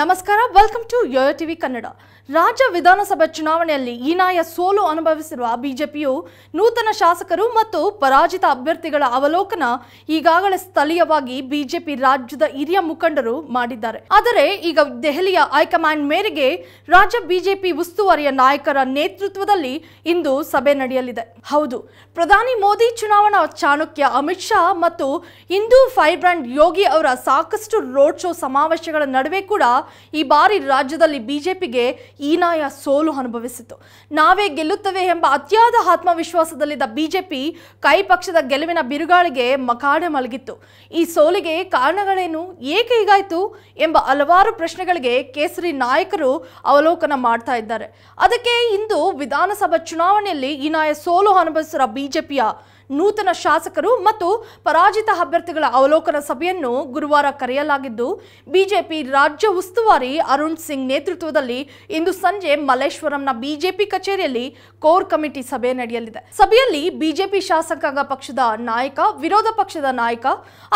ನಮಸ್ಕಾರ welcome to yoyo TV Kannada ರಾಜ್ಯ ವಿಧಾನಸಭೆ ಚುನಾವಣೆಯಲ್ಲಿ ಹೀನಾಯ ಸೋಲು ಅನುಭವಿಸಿರುವ ಬಿಜೆಪಿಯು ನೂತನ ಶಾಸಕರು ಮತ್ತು ಪರಾಜಿತ ಅಭ್ಯರ್ಥಿಗಳ ಅವಲೋಕನ ಈಗಾಗಲೇ ಸ್ಥಳೀಯವಾಗಿ ಬಿಜೆಪಿ ರಾಜ್ಯದ ಹಿರಿಯ ಮುಖಂಡರು ಮಾಡಿದ್ದಾರೆ ಆದರೆ ಈಗ ದೆಹಲಿಯ ಹೈಕಮಾಂಡ್ ಮೇರೆಗೆ ರಾಜ್ಯ ಬಿಜೆಪಿ ಉಸ್ತುವಾರಿಯ ನಾಯಕರ ನೇತೃತ್ವದಲ್ಲಿ ಇಂದು ಸಭೆ ನಡೆಯಲಿದೆ ಹೌದು ಪ್ರಧಾನಿ ಮೋದಿ ಚುನಾವಣಾ ಚಾಣಕ್ಯ ಅಮಿತ್ ಶಾ ಮತ್ತು ಹಿಂದೂ ಫೈರ್ ಯೋಗಿ ಅವರ ಸಾಕಷ್ಟು ರೋಡ್ ಶೋ ಸಮಾವೇಶಗಳ ನಡುವೆ ಕೂಡ ಈ ಬಾರಿ ರಾಜ್ಯದಲ್ಲಿ ಬಿಜೆಪಿಗೆ ಈನಾಯ ಸೋಲು ಅನುಭವಿಸಿತು ನಾವೇ ಗೆಲ್ಲುತ್ತವೆ ಎಂಬ ಅತಿಯಾದ ಆತ್ಮವಿಶ್ವಾಸದಲ್ಲಿದ್ದ ಬಿಜೆಪಿ ಕೈ ಪಕ್ಷದ ಗೆಲುವಿನ ಬಿರುಗಾಳಿಗೆ ಮಕಾಡೆ ಮಲಗಿತ್ತು ಈ ಸೋಲಿಗೆ ಕಾರಣಗಳೇನು ಏಕೆ ಹೀಗಾಯಿತು ಎಂಬ ಹಲವಾರು ಪ್ರಶ್ನೆಗಳಿಗೆ ಕೇಸರಿ ನಾಯಕರು ಅವಲೋಕನ ಮಾಡ್ತಾ ಇದ್ದಾರೆ ಅದಕ್ಕೆ ಇಂದು ವಿಧಾನಸಭಾ ಚುನಾವಣೆಯಲ್ಲಿ ಈನಾಯ ಸೋಲು ಅನುಭವಿಸಿರುವ ಬಿಜೆಪಿಯ ನೂತನ ಶಾಸಕರು ಮತ್ತು ಪರಾಜಿತ ಅಭ್ಯರ್ಥಿಗಳ ಅವಲೋಕನ ಸಭೆಯನ್ನು ಗುರುವಾರ ಕರೆಯಲಾಗಿದ್ದು ಬಿಜೆಪಿ ರಾಜ್ಯ ಉಸ್ತುವಾರಿ ಅರುಣ್ ಸಿಂಗ್ ನೇತೃತ್ವದಲ್ಲಿ ಇಂದು ಸಂಜೆ ಮಲ್ಲೇಶ್ವರಂನ ಬಿಜೆಪಿ ಕಚೇರಿಯಲ್ಲಿ ಕೋರ್ ಕಮಿಟಿ ಸಭೆ ನಡೆಯಲಿದೆ ಸಭೆಯಲ್ಲಿ ಬಿಜೆಪಿ ಶಾಸಕಾಂಗ ಪಕ್ಷದ ನಾಯಕ ವಿರೋಧ ಪಕ್ಷದ ನಾಯಕ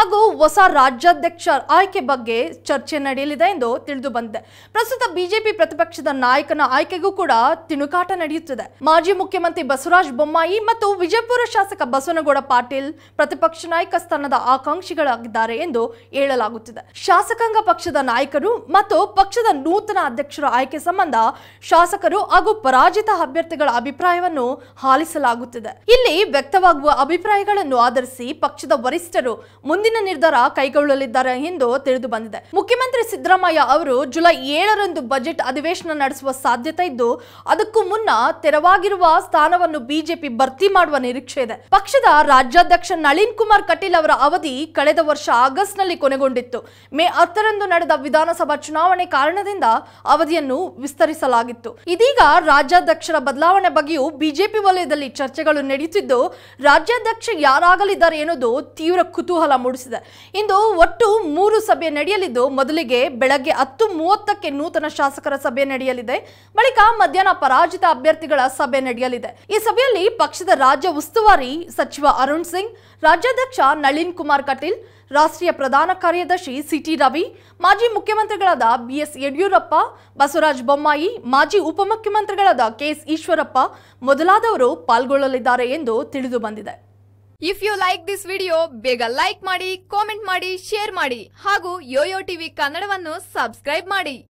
ಹಾಗೂ ಹೊಸ ರಾಜ್ಯಾಧ್ಯಕ್ಷ ಆಯ್ಕೆ ಬಗ್ಗೆ ಚರ್ಚೆ ನಡೆಯಲಿದೆ ಎಂದು ತಿಳಿದು ಬಂದಿದೆ ಪ್ರಸ್ತುತ ಬಿಜೆಪಿ ಪ್ರತಿಪಕ್ಷದ ನಾಯಕನ ಆಯ್ಕೆಗೂ ಕೂಡ ತಿಣುಕಾಟ ನಡೆಯುತ್ತಿದೆ ಮಾಜಿ ಮುಖ್ಯಮಂತ್ರಿ ಬಸವರಾಜ ಬೊಮ್ಮಾಯಿ ಮತ್ತು ವಿಜಯಪುರ ಶಾಸಕ ಬಸವನಗೌಡ ಪಾಟೀಲ್ ಪ್ರತಿಪಕ್ಷ ನಾಯಕ ಸ್ಥಾನದ ಆಕಾಂಕ್ಷಿಗಳಾಗಿದ್ದಾರೆ ಎಂದು ಹೇಳಲಾಗುತ್ತಿದೆ ಶಾಸಕಾಂಗ ಪಕ್ಷದ ನಾಯಕರು ಮತ್ತು ಪಕ್ಷದ ನೂತನ ಅಧ್ಯಕ್ಷರ ಆಯ್ಕೆ ಸಂಬಂಧ ಶಾಸಕರು ಹಾಗೂ ಪರಾಜಿತ ಅಭ್ಯರ್ಥಿಗಳ ಅಭಿಪ್ರಾಯವನ್ನು ಹಾಲಿಸಲಾಗುತ್ತಿದೆ ಇಲ್ಲಿ ವ್ಯಕ್ತವಾಗುವ ಅಭಿಪ್ರಾಯಗಳನ್ನು ಆಧರಿಸಿ ಪಕ್ಷದ ವರಿಷ್ಠರು ಮುಂದಿನ ನಿರ್ಧಾರ ಕೈಗೊಳ್ಳಲಿದ್ದಾರೆ ಎಂದು ತಿಳಿದು ಬಂದಿದೆ ಮುಖ್ಯಮಂತ್ರಿ ಸಿದ್ದರಾಮಯ್ಯ ಅವರು ಜುಲೈ ಏಳರಂದು ಬಜೆಟ್ ಅಧಿವೇಶನ ನಡೆಸುವ ಸಾಧ್ಯತೆ ಇದ್ದು ಅದಕ್ಕೂ ಮುನ್ನ ತೆರವಾಗಿರುವ ಸ್ಥಾನವನ್ನು ಬಿಜೆಪಿ ಭರ್ತಿ ಮಾಡುವ ನಿರೀಕ್ಷೆ ಇದೆ ಪಕ್ಷದ ರಾಜ್ಯಾಧ್ಯಕ್ಷ ನಳಿನ್ ಕುಮಾರ್ ಕಟೀಲ್ ಅವರ ಅವಧಿ ಕಳೆದ ವರ್ಷ ಆಗಸ್ಟ್ ನಲ್ಲಿ ಕೊನೆಗೊಂಡಿತ್ತು ಮೇ ಹತ್ತರಂದು ನಡೆದ ವಿಧಾನಸಭಾ ಚುನಾವಣೆ ಕಾರಣದಿಂದ ಅವಧಿಯನ್ನು ವಿಸ್ತರಿಸಲಾಗಿತ್ತು ಇದೀಗ ರಾಜ್ಯಾಧ್ಯಕ್ಷರ ಬದಲಾವಣೆ ಬಗ್ಗೆಯೂ ಬಿಜೆಪಿ ವಲಯದಲ್ಲಿ ಚರ್ಚೆಗಳು ನಡೆಯುತ್ತಿದ್ದು ರಾಜ್ಯಾಧ್ಯಕ್ಷ ಯಾರಾಗಲಿದ್ದಾರೆ ಎನ್ನುವುದು ತೀವ್ರ ಕುತೂಹಲ ಮೂಡಿಸಿದೆ ಇಂದು ಒಟ್ಟು ಮೂರು ಸಭೆ ನಡೆಯಲಿದ್ದು ಮೊದಲಿಗೆ ಬೆಳಗ್ಗೆ ಹತ್ತು ಮೂವತ್ತಕ್ಕೆ ನೂತನ ಶಾಸಕರ ಸಭೆ ನಡೆಯಲಿದೆ ಬಳಿಕ ಮಧ್ಯಾಹ್ನ ಪರಾಜಿತ ಅಭ್ಯರ್ಥಿಗಳ ಸಭೆ ನಡೆಯಲಿದೆ ಈ ಸಭೆಯಲ್ಲಿ ಪಕ್ಷದ ರಾಜ್ಯ ಉಸ್ತುವಾರಿ ಸಚಿವ ಅರುಣ್ ಸಿಂಗ್ ರಾಜ್ಯಾಧ್ಯಕ್ಷ ನಳಿನ್ ಕುಮಾರ್ ಕಟೀಲ್ ರಾಷ್ಟ್ರೀಯ ಪ್ರಧಾನ ಕಾರ್ಯದರ್ಶಿ ಸಿಟಿ ರವಿ ಮಾಜಿ ಮುಖ್ಯಮಂತ್ರಿಗಳಾದ ಬಿಎಸ್ ಯಡಿಯೂರಪ್ಪ ಬಸವರಾಜ ಬೊಮ್ಮಾಯಿ ಮಾಜಿ ಉಪಮುಖ್ಯಮಂತ್ರಿಗಳಾದ ಕೆಎಸ್ ಈಶ್ವರಪ್ಪ ಮೊದಲಾದವರು ಪಾಲ್ಗೊಳ್ಳಲಿದ್ದಾರೆ ಎಂದು ತಿಳಿದು ಬಂದಿದೆ if you like this video ಬೇಗ ಲೈಕ್ ಮಾಡಿ ಕಾಮೆಂಟ್ ಮಾಡಿ ಶೇರ್ ಮಾಡಿ ಹಾಗೂ ಯೋಯೋ ಟಿವಿ ಕನ್ನಡವನ್ನು ಸಬ್ಸ್ಕ್ರೈಬ್ ಮಾಡಿ